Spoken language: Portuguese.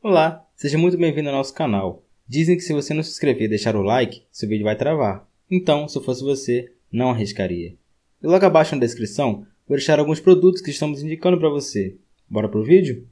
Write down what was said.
Olá, seja muito bem-vindo ao nosso canal. Dizem que se você não se inscrever e deixar o like, seu vídeo vai travar. Então, se fosse você, não arriscaria. E logo abaixo na descrição, vou deixar alguns produtos que estamos indicando para você. Bora pro vídeo?